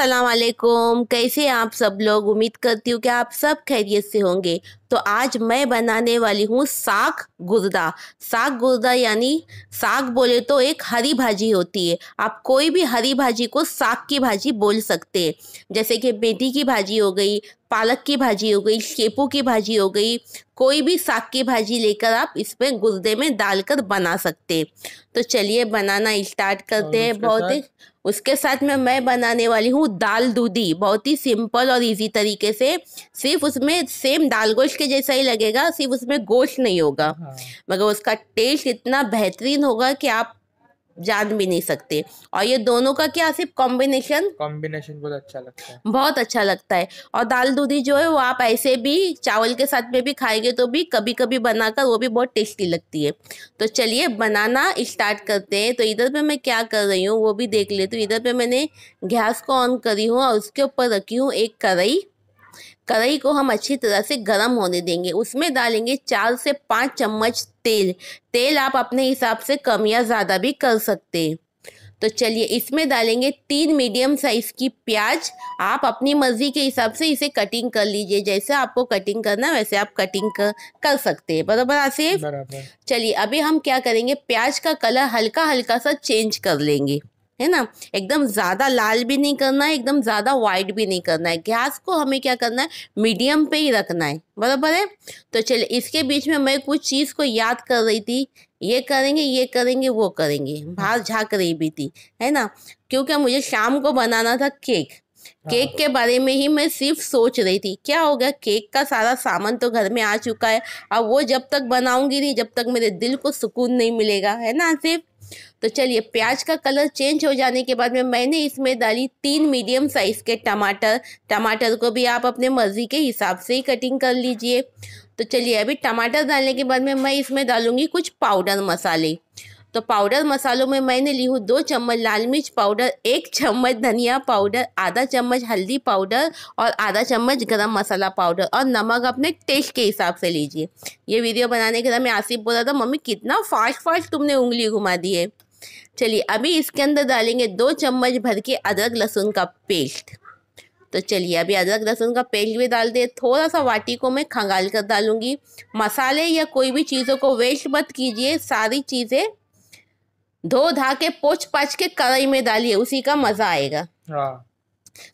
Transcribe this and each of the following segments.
असलकुम कैसे आप सब लोग उम्मीद करती हूँ कि आप सब खैरियत से होंगे तो आज मैं बनाने वाली हूँ साग गुर्दा साग गुर्दा यानी साग बोले तो एक हरी भाजी होती है आप कोई भी हरी भाजी को साग की भाजी बोल सकते हैं जैसे कि मेथी की भाजी हो गई पालक की भाजी हो गई शेपू की भाजी हो गई कोई भी साग की भाजी लेकर आप इसमें गुर्दे में डालकर बना सकते हैं तो चलिए बनाना स्टार्ट करते हाँ, हैं बहुत ही उसके साथ में मैं बनाने वाली हूँ दाल दूधी बहुत ही सिंपल और इजी तरीके से सिर्फ उसमें सेम दाल गोश्त के जैसा ही लगेगा सिर्फ उसमें गोश्त नहीं होगा हाँ। मगर उसका टेस्ट इतना बेहतरीन होगा कि आप जान भी नहीं सकते और ये दोनों का क्या सिर्फ कॉम्बिनेशन कॉम्बिनेशन बहुत अच्छा लगता है बहुत अच्छा लगता है और दाल दूधी जो है वो आप ऐसे भी चावल के साथ में भी खाएंगे तो भी कभी कभी बनाकर वो भी बहुत टेस्टी लगती है तो चलिए बनाना स्टार्ट करते हैं तो इधर पे मैं क्या कर रही हूँ वो भी देख लेती हूँ इधर पे मैंने गैस को ऑन करी हूँ और उसके ऊपर रखी हूँ एक कढ़ाई कढ़ाई को हम अच्छी तरह से गर्म होने देंगे उसमें डालेंगे चार से पाँच चम्मच तेल तेल आप अपने हिसाब से कम या ज़्यादा भी कर सकते हैं तो चलिए इसमें डालेंगे तीन मीडियम साइज़ की प्याज आप अपनी मर्ज़ी के हिसाब से इसे कटिंग कर लीजिए जैसे आपको कटिंग करना वैसे आप कटिंग कर, कर सकते हैं बराबर आसिफ चलिए अभी हम क्या करेंगे प्याज का कलर हल्का हल्का सा चेंज कर लेंगे है ना एकदम ज़्यादा लाल भी नहीं करना है एकदम ज़्यादा वाइट भी नहीं करना है गैस को हमें क्या करना है मीडियम पे ही रखना है बराबर है तो चलिए इसके बीच में मैं कुछ चीज़ को याद कर रही थी ये करेंगे ये करेंगे वो करेंगे बाहर झाँक रही भी थी है ना क्योंकि मुझे शाम को बनाना था केक केक के हाँ। बारे में ही मैं सिर्फ सोच रही थी क्या हो गया केक का सारा सामान तो घर में आ चुका है अब वो जब तक बनाऊंगी नहीं जब तक मेरे दिल को सुकून नहीं मिलेगा है ना सिर्फ तो चलिए प्याज का कलर चेंज हो जाने के बाद में मैंने इसमें डाली तीन मीडियम साइज़ के टमाटर टमाटर को भी आप अपने मर्ज़ी के हिसाब से ही कटिंग कर लीजिए तो चलिए अभी टमाटर डालने के बाद में मैं इसमें डालूँगी कुछ पाउडर मसाले तो पाउडर मसालों में मैंने ली हूँ दो चम्मच लाल मिर्च पाउडर एक चम्मच धनिया पाउडर आधा चम्मच हल्दी पाउडर और आधा चम्मच गरम मसाला पाउडर और नमक अपने टेस्ट के हिसाब से लीजिए ये वीडियो बनाने के बाद मैं आसिफ बोला था मम्मी कितना फास्ट फास्ट तुमने उंगली घुमा दी है चलिए अभी इसके अंदर डालेंगे दो चम्मच भर के अदरक लहसुन का पेस्ट तो चलिए अभी अदरक लहसुन का पेस्ट भी डाल दे थोड़ा सा वाटी को मैं खंगाल कर डालूंगी मसाले या कोई भी चीज़ों को वेस्ट मत कीजिए सारी चीज़ें धो धा के पोछ पाछ के कढ़ाई में डालिए उसी का मजा आएगा हाँ।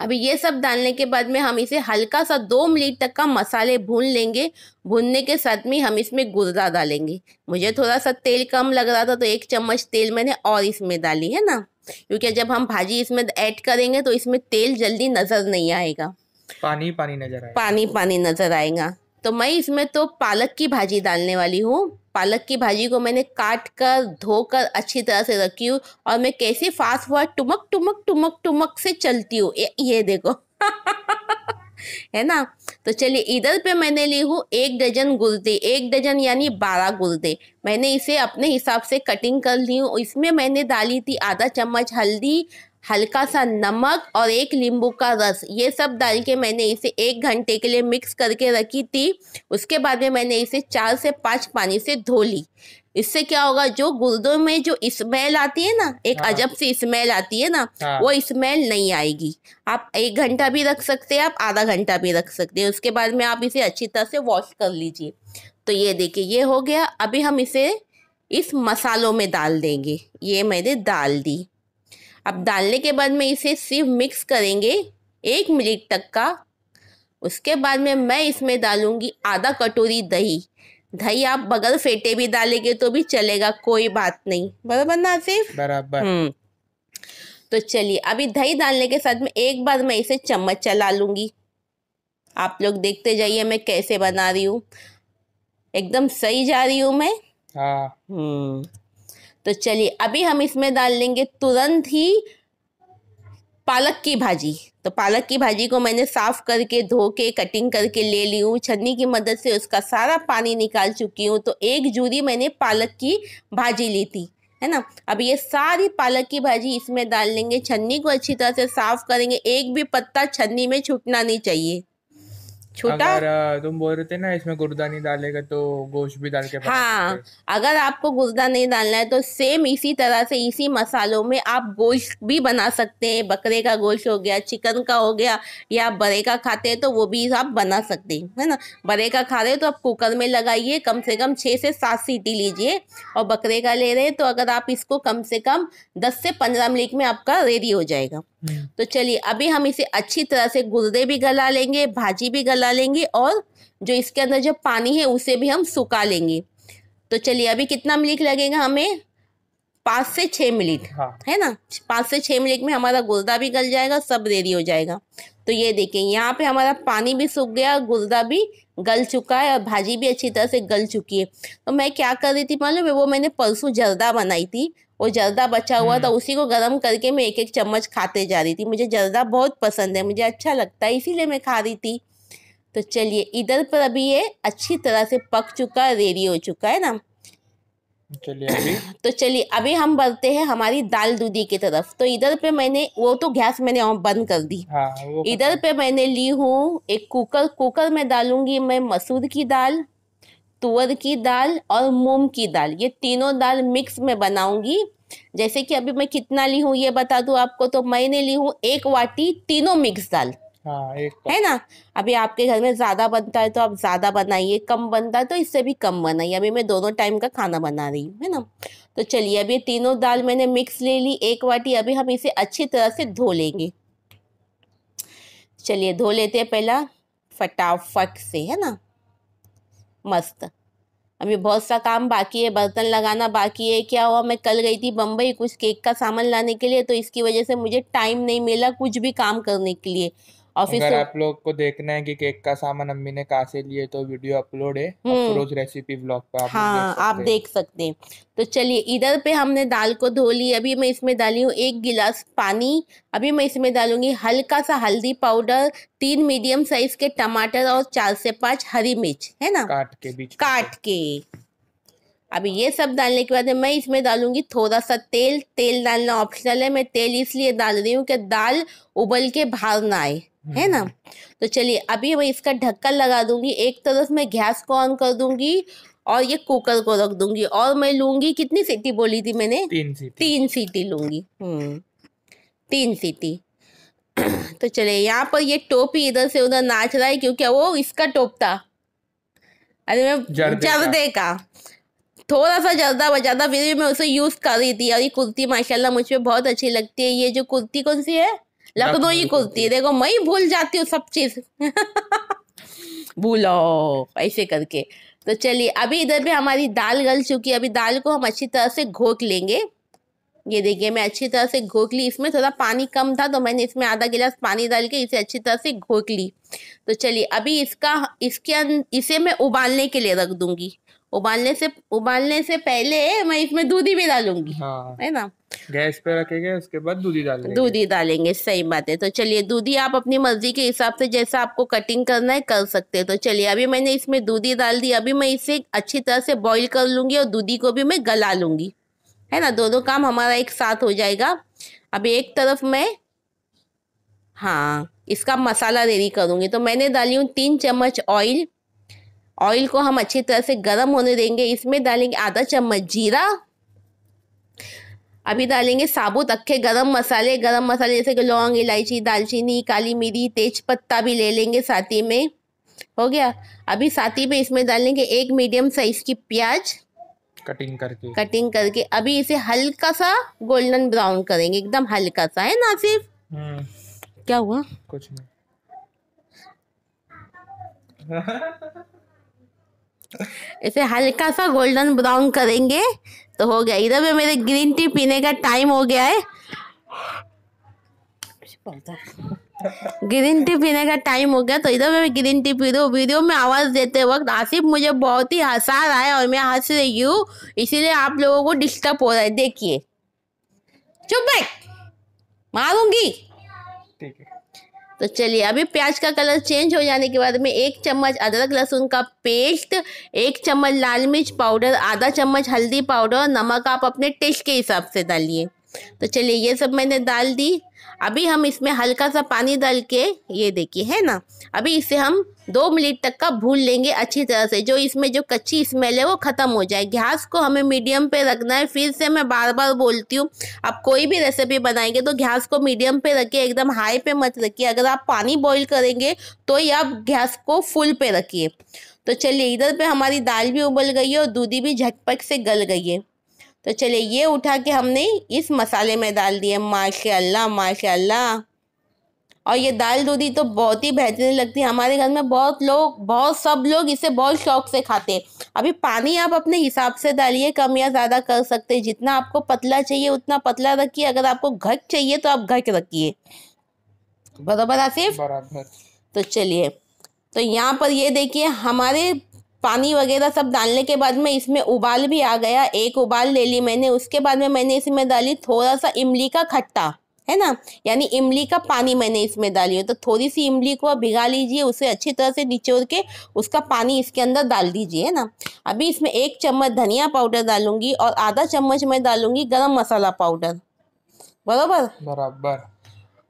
अभी ये सब डालने के बाद में हम इसे हल्का सा दो मिनट तक का मसाले भून लेंगे भूनने के साथ में हम इसमें गुर्दा डालेंगे मुझे हम्म। थोड़ा सा तेल कम लग रहा था तो एक चम्मच तेल मैंने और इसमें डाली है ना क्योंकि जब हम भाजी इसमें ऐड करेंगे तो इसमें तेल जल्दी नजर नहीं आएगा पानी पानी नजर आएगा पानी पानी नजर आएगा तो मैं इसमें तो पालक की भाजी डालने वाली हूँ पालक की भाजी को मैंने काट कर धोकर अच्छी तरह से रखी हूँ और मैं कैसे फास्ट हुआ टुमक टुमक टुमक टुमक से चलती हूँ ये देखो है ना तो चलिए इधर पे मैंने ली हूँ एक डजन गुर्दे एक डजन यानी बारह गुर्दे मैंने इसे अपने हिसाब से कटिंग कर ली हूँ इसमें मैंने डाली थी आधा चम्मच हल्दी हल्का सा नमक और एक नींबू का रस ये सब डाल के मैंने इसे एक घंटे के लिए मिक्स करके रखी थी उसके बाद में मैंने इसे चार से पाँच पानी से धो ली इससे क्या होगा जो गुर्दों में जो स्मेल आती है ना एक हाँ। अजब सी स्मेल आती है ना हाँ। वो स्मेल नहीं आएगी आप एक घंटा भी रख सकते हैं आप आधा घंटा भी रख सकते हैं उसके बाद में आप इसे अच्छी तरह से वॉश कर लीजिए तो ये देखिए ये हो गया अभी हम इसे इस मसालों में डाल देंगे ये मैंने डाल दी अब डालने के बाद में इसे सिर्फ मिक्स करेंगे एक मिनट तक का उसके बाद में मैं इसमें डालूंगी आधा कटोरी दही दही आप बगल फेटे भी डालेंगे तो भी चलेगा कोई बात नहीं बराबर ना सिर्फ बराबर हम्म। तो चलिए अभी दही डालने के साथ में एक बार मैं इसे चम्मच चला लूंगी आप लोग देखते जाइए मैं कैसे बना रही हूँ एकदम सही जा रही हूँ मैं हाँ हम्म। तो चलिए अभी हम इसमें डाल लेंगे तुरंत ही पालक की भाजी तो पालक की भाजी को मैंने साफ़ करके धो के कटिंग करके ले ली हूँ छन्नी की मदद से उसका सारा पानी निकाल चुकी हूँ तो एक जूरी मैंने पालक की भाजी ली थी है ना अब ये सारी पालक की भाजी इसमें डाल लेंगे छन्नी को अच्छी तरह से साफ़ करेंगे एक भी पत्ता छन्नी में छूटना नहीं चाहिए छोटा अगर तुम बोल रहे थे ना इसमें गुर्दा नहीं डालेगा तो गोश्त भी डाल के हाँ अगर आपको गुर्दा नहीं डालना है तो सेम इसी तरह से इसी मसालों में आप गोश्त भी बना सकते हैं बकरे का गोश्त हो गया चिकन का हो गया या आप बड़े का खाते हैं तो वो भी आप बना सकते हैं है ना बड़े का खा रहे हो तो आप कुकर में लगाइए कम से कम छः से सात सीटी लीजिए और बकरे का ले रहे हैं तो अगर आप इसको कम से कम दस से पंद्रह मिनट में आपका रेडी हो जाएगा हम्म। तो चलिए अभी हम इसे अच्छी तरह से गुर्दे भी गला लेंगे भाजी भी गला लेंगे और जो इसके अंदर जो पानी है उसे भी हम सुखा लेंगे तो चलिए अभी कितना मिनट लगेगा हमें पाँच से छः मिनट हाँ। है ना पाँच से छः मिनट में हमारा गुर्दा भी गल जाएगा सब रेडी हो जाएगा तो ये देखें यहाँ पे हमारा पानी भी सूख गया गुर्दा भी गल चुका है और भाजी भी अच्छी तरह से गल चुकी है तो मैं क्या कर रही थी मालूम वो मैंने परसों जर्दा बनाई थी वो जर्दा बचा हुआ था हम्म। उसी को गर्म करके मैं एक एक चम्मच खाते जा रही थी मुझे जर्दा बहुत पसंद है मुझे अच्छा लगता है इसीलिए मैं खा रही थी तो चलिए इधर पर अभी ये अच्छी तरह से पक चुका है रेडी हो चुका है ना चलिए अभी तो चलिए अभी हम बढ़ते हैं हमारी दाल दूधी की तरफ तो इधर पे मैंने वो तो गैस मैंने बंद कर दी हाँ, इधर पे मैंने ली हूँ एक कुकर कुकर में डालूंगी मैं मसूर की दाल तुअर की दाल और मूंग की दाल ये तीनों दाल मिक्स में बनाऊंगी जैसे कि अभी मैं कितना ली हूँ ये बता दू आपको तो मैंने ली हूँ एक वाटी तीनों मिक्स दाल हाँ, एक है ना अभी आपके घर में ज्यादा बनता है तो आप ज्यादा बनाइए कम बनता है तो इससे भी कम बनाइए अभी मैं दोनों टाइम का खाना बना रही हूँ है ना तो चलिए अभी तीनों दाल मैंने मिक्स ले ली एक वाटी अभी हम इसे अच्छी तरह से धो लेंगे चलिए धो लेते हैं पहला फटाफट से है ना मस्त अभी बहुत सा काम बाकी है बर्तन लगाना बाकी है क्या हुआ मैं कल गई थी बम्बई कुछ केक का सामान लाने के लिए तो इसकी वजह से मुझे टाइम नहीं मिला कुछ भी काम करने के लिए ऑफिस अगर तो- आप लोग को देखना है कि केक का सामान अम्मी ने कहा से लिए तो वीडियो अपलोड है हम्म। रोज रेसिपी ब्लॉग पे आप हाँ देख आप देख सकते हैं तो चलिए इधर पे हमने दाल को धो ली अभी मैं इसमें डाली हूँ एक गिलास पानी अभी मैं इसमें डालूंगी हल्का सा हल्दी पाउडर तीन मीडियम साइज के टमाटर और चार से पाँच हरी मिर्च है ना काट के बीच काट के अभी ये सब डालने के बाद मैं इसमें डालूंगी थोड़ा सा तेल तेल डालना ऑप्शनल है मैं तेल इसलिए डाल रही हूँ कि दाल उबल के बाहर ना आए हम्म। है ना तो चलिए अभी मैं इसका ढक्कन लगा दूंगी एक तरफ मैं गैस को ऑन कर दूंगी और ये कुकर को रख दूंगी और मैं लूंगी कितनी सीटी बोली थी मैंने तीन सीटी तीन सीटी लूंगी हम्म, तीन सीटी तो चलिए यहाँ पर ये टोपी इधर से उधर नाच रहा है क्योंकि वो इसका टोप था अरे मैं जर्दे, का, थोड़ा सा जर्दा बजाता फिर भी मैं उसे यूज़ कर रही थी और ये कुर्ती माशाल्लाह मुझे बहुत अच्छी लगती है ये जो कुर्ती कौन सी है लखनऊ ही खुलती है देखो मैं ही भूल जाती हूँ सब चीज भूलो ऐसे करके तो चलिए अभी इधर पे हमारी दाल गल चुकी है अभी दाल को हम अच्छी तरह से घोक लेंगे ये देखिए मैं अच्छी तरह से घोक ली इसमें थोड़ा पानी कम था तो मैंने इसमें आधा गिलास पानी डाल के इसे अच्छी तरह से घोक ली तो चलिए अभी इसका इसके अं, इसे मैं उबालने के लिए रख दूंगी उबालने से उबालने से पहले मैं इसमें दूधी भी डालूंगी हाँ। है ना गैस पे रखेंगे उसके बाद दूधी डालेंगे दूधी डालेंगे सही बात है तो चलिए दूधी आप अपनी मर्जी के हिसाब से जैसा आपको कटिंग करना है कर सकते हैं तो चलिए अभी मैंने इसमें दूधी डाल दी अभी मैं इसे अच्छी तरह से बॉईल कर लूंगी और दूधी को भी मैं गला लूंगी है ना दोनों काम हमारा एक साथ हो जाएगा अभी एक तरफ मैं हाँ इसका मसाला रेडी करूंगी तो मैंने डाली हूँ तीन चम्मच ऑयल ऑयल को हम अच्छी तरह से गर्म होने देंगे इसमें डालेंगे आधा चम्मच जीरा अभी डालेंगे साबुत अखे गरम मसाले गरम मसाले जैसे कि लौंग इलायची दालचीनी काली मिरी तेज पत्ता भी ले लेंगे साथ ही में हो गया अभी साथ ही में इसमें डालेंगे एक मीडियम साइज की प्याज कटिंग करके कटिंग करके अभी इसे हल्का सा गोल्डन ब्राउन करेंगे एकदम हल्का सा है ना सिर्फ हम्म। क्या हुआ कुछ नहीं इसे हल्का सा गोल्डन ब्राउन करेंगे तो हो गया इधर में मेरे ग्रीन टी पीने का टाइम हो गया है ग्रीन टी पीने का टाइम हो गया तो इधर मैं ग्रीन टी पी रही हूँ वीडियो में आवाज़ देते वक्त आसिफ मुझे बहुत ही हंसा रहा है और मैं हंस रही हूँ इसीलिए आप लोगों को डिस्टर्ब हो रहा है देखिए चुप बैठ मारूंगी ठीक है तो चलिए अभी प्याज का कलर चेंज हो जाने के बाद में एक चम्मच अदरक लहसुन का पेस्ट एक चम्मच लाल मिर्च पाउडर आधा चम्मच हल्दी पाउडर नमक आप अपने टेस्ट के हिसाब से डालिए तो चलिए ये सब मैंने डाल दी अभी हम इसमें हल्का सा पानी डाल के ये देखिए है ना अभी इसे हम दो मिनट तक का भून लेंगे अच्छी तरह से जो इसमें जो कच्ची स्मेल है वो ख़त्म हो जाए घास को हमें मीडियम पे रखना है फिर से मैं बार बार बोलती हूँ आप कोई भी रेसिपी बनाएंगे तो घास को मीडियम पे रखिए एकदम हाई पे मत रखिए अगर आप पानी बॉईल करेंगे तो ही आप घास को फुल पे रखिए तो चलिए इधर पे हमारी दाल भी उबल गई है और दूधी भी झटपट से गल गई है तो चलिए ये उठा के हमने इस मसाले में डाल दिए माशाल्लाह माशाल्लाह और ये दाल दूधी तो बहुत ही बेहतरीन लगती है हमारे घर में बहुत लोग बहुत सब लोग इसे बहुत शौक से खाते हैं अभी पानी आप अपने हिसाब से डालिए कम या ज़्यादा कर सकते हैं जितना आपको पतला चाहिए उतना पतला रखिए अगर आपको घट चाहिए तो आप घट रखिए बराबर आसिफ बराबर तो चलिए तो यहाँ पर ये देखिए हमारे पानी वगैरह सब डालने के बाद में इसमें उबाल भी आ गया एक उबाल ले ली मैंने उसके बाद में मैंने इसमें डाली थोड़ा सा इमली का खट्टा है ना यानी इमली का पानी मैंने इसमें डाली है तो थोड़ी सी इमली को आप भिगा लीजिए उसे अच्छी तरह से निचोड़ के उसका पानी इसके अंदर डाल दीजिए है ना अभी इसमें एक चम्मच धनिया पाउडर डालूंगी और आधा चम्मच मैं डालूंगी गरम मसाला पाउडर बराबर बराबर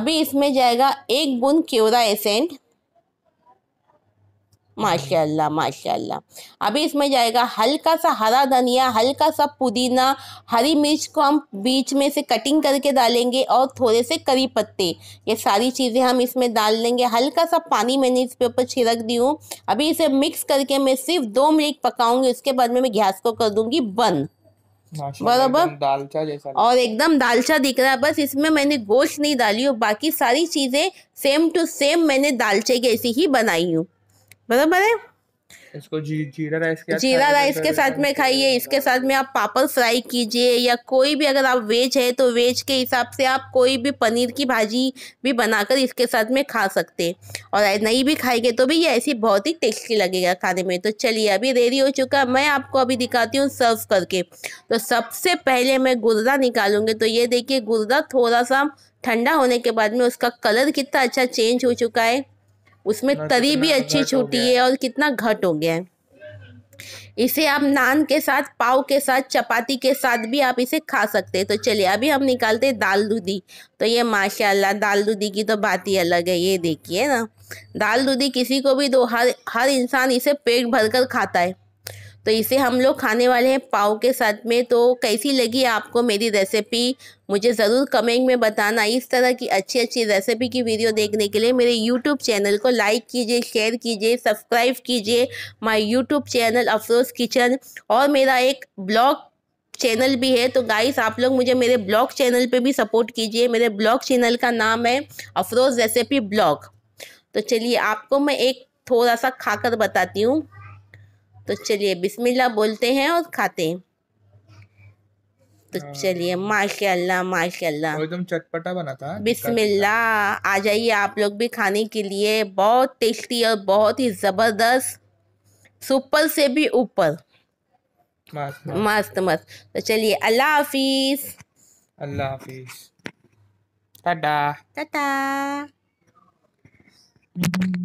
अभी इसमें जाएगा एक बूंद केवरा एसेंट माशाल्लाह माशाल्लाह अभी इसमें जाएगा हल्का सा हरा धनिया हल्का सा पुदीना हरी मिर्च को हम बीच में से कटिंग करके डालेंगे और थोड़े से करी पत्ते ये सारी चीज़ें हम इसमें डाल लेंगे हल्का सा पानी मैंने इसके ऊपर छिड़क दी हूँ अभी इसे मिक्स करके मैं सिर्फ दो मिनट पकाऊंगी उसके बाद में मैं गैस को कर दूंगी बंद बराबर और एकदम दालचा दिख रहा है बस इसमें मैंने गोश्त नहीं डाली और बाकी सारी चीज़ें सेम टू सेम मैंने दालचे जैसी ही बनाई हूँ मतलब है इसको जी, जीरा राइस के जीरा राइस के साथ में खाइए इसके साथ में आप पापड़ फ्राई कीजिए या कोई भी अगर आप वेज है तो वेज के हिसाब से आप कोई भी पनीर की भाजी भी बनाकर इसके साथ में खा सकते और नहीं भी खाएंगे तो भी ये ऐसी बहुत ही टेस्टी लगेगा खाने में तो चलिए अभी रेडी हो चुका मैं आपको अभी दिखाती हूँ सर्व करके तो सबसे पहले मैं गुर्दा निकालूंगी तो ये देखिए गुर्दा थोड़ा सा ठंडा होने के बाद में उसका कलर कितना अच्छा चेंज हो चुका है उसमें हाँ, तो तरी भी अच्छी छूटी है और कितना घट हो गया है इसे आप नान के साथ पाव के साथ चपाती के साथ भी आप इसे खा सकते हैं तो चलिए अभी हम निकालते हैं दाल दूधी तो ये माशाल्लाह दाल दूधी की तो बात ही अलग है ये देखिए ना दाल दूधी किसी को भी दो हर हर इंसान इसे पेट भर कर खाता है तो इसे हम लोग खाने वाले हैं पाव के साथ में तो कैसी लगी आपको मेरी रेसिपी मुझे ज़रूर कमेंट में बताना इस तरह की अच्छी अच्छी रेसिपी की वीडियो देखने के लिए मेरे यूट्यूब चैनल को लाइक कीजिए शेयर कीजिए सब्सक्राइब कीजिए my YouTube channel Afroz kitchen और मेरा एक ब्लॉग चैनल भी है तो गाइस आप लोग मुझे मेरे ब्लॉग चैनल पर भी सपोर्ट कीजिए मेरे ब्लॉग चैनल का नाम है अफरोज़ रेसिपी ब्लॉग तो चलिए आपको मैं एक थोड़ा सा खाकर बताती हूँ तो चलिए बिस्मिल्लाह बोलते हैं और खाते हैं तो हाँ। चलिए माशाल्लाह माशाल्लाह एकदम चटपटा बना था बिस्मिल्लाह आ जाइए आप लोग भी खाने के लिए बहुत टेस्टी और बहुत ही ज़बरदस्त सुपर से भी ऊपर मस्त मस्त तो चलिए अल्लाह हाफिज अल्लाह हाफिज टाटा टाटा